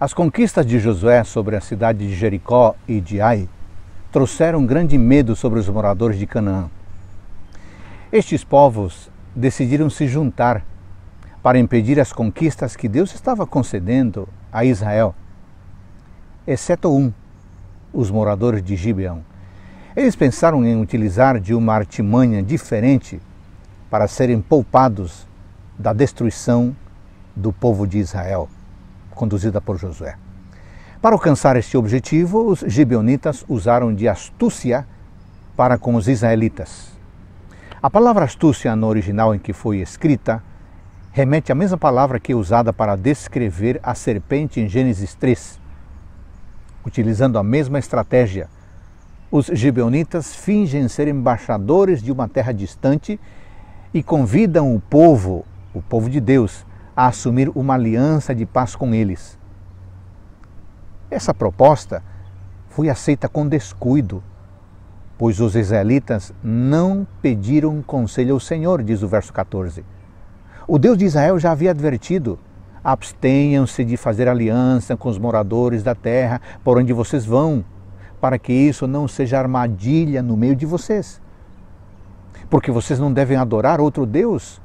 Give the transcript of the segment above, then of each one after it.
As conquistas de Josué sobre a cidade de Jericó e de Ai trouxeram grande medo sobre os moradores de Canaã. Estes povos decidiram se juntar para impedir as conquistas que Deus estava concedendo a Israel, exceto um, os moradores de Gibeão. Eles pensaram em utilizar de uma artimanha diferente para serem poupados da destruição do povo de Israel conduzida por Josué. Para alcançar este objetivo, os gibeonitas usaram de astúcia para com os israelitas. A palavra astúcia no original em que foi escrita remete à mesma palavra que é usada para descrever a serpente em Gênesis 3. Utilizando a mesma estratégia, os gibeonitas fingem ser embaixadores de uma terra distante e convidam o povo, o povo de Deus, a assumir uma aliança de paz com eles. Essa proposta foi aceita com descuido, pois os israelitas não pediram conselho ao Senhor, diz o verso 14. O Deus de Israel já havia advertido: abstenham-se de fazer aliança com os moradores da terra por onde vocês vão, para que isso não seja armadilha no meio de vocês. Porque vocês não devem adorar outro Deus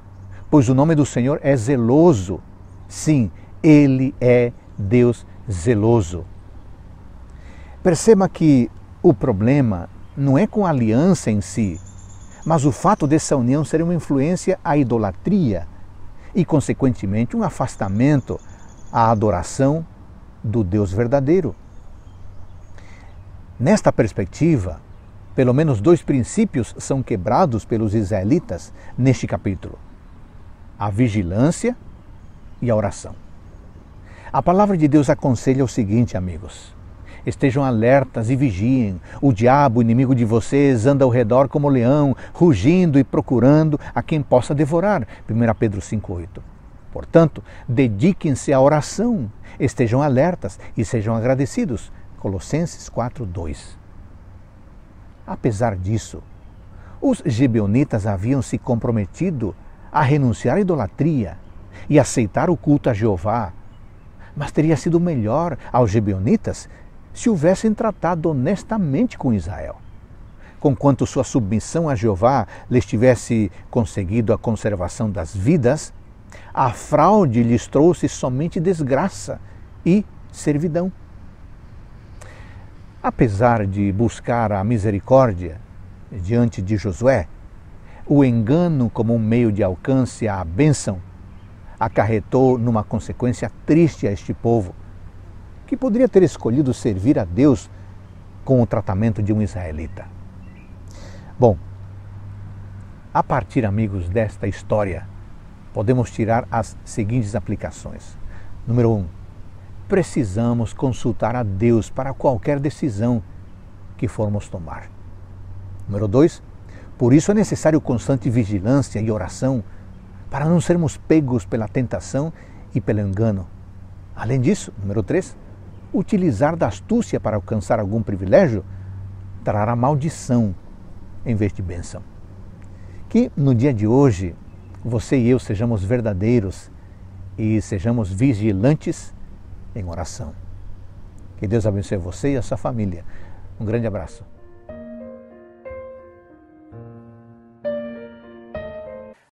pois o nome do Senhor é zeloso. Sim, ele é Deus zeloso. Perceba que o problema não é com a aliança em si, mas o fato dessa união ser uma influência à idolatria e, consequentemente, um afastamento à adoração do Deus verdadeiro. Nesta perspectiva, pelo menos dois princípios são quebrados pelos israelitas neste capítulo a vigilância e a oração. A palavra de Deus aconselha o seguinte, amigos: estejam alertas e vigiem. O diabo, inimigo de vocês, anda ao redor como um leão, rugindo e procurando a quem possa devorar. 1 Pedro 5,8. Portanto, dediquem-se à oração, estejam alertas e sejam agradecidos. Colossenses 4:2. Apesar disso, os gibeonitas haviam se comprometido a renunciar à idolatria e aceitar o culto a Jeová. Mas teria sido melhor aos gibeonitas se houvessem tratado honestamente com Israel. Conquanto sua submissão a Jeová lhes tivesse conseguido a conservação das vidas, a fraude lhes trouxe somente desgraça e servidão. Apesar de buscar a misericórdia diante de Josué, o engano como um meio de alcance à bênção acarretou numa consequência triste a este povo, que poderia ter escolhido servir a Deus com o tratamento de um israelita. Bom, a partir, amigos, desta história, podemos tirar as seguintes aplicações. Número 1. Um, precisamos consultar a Deus para qualquer decisão que formos tomar. Número 2. Por isso é necessário constante vigilância e oração para não sermos pegos pela tentação e pelo engano. Além disso, número 3, utilizar da astúcia para alcançar algum privilégio trará maldição em vez de bênção. Que no dia de hoje você e eu sejamos verdadeiros e sejamos vigilantes em oração. Que Deus abençoe você e a sua família. Um grande abraço.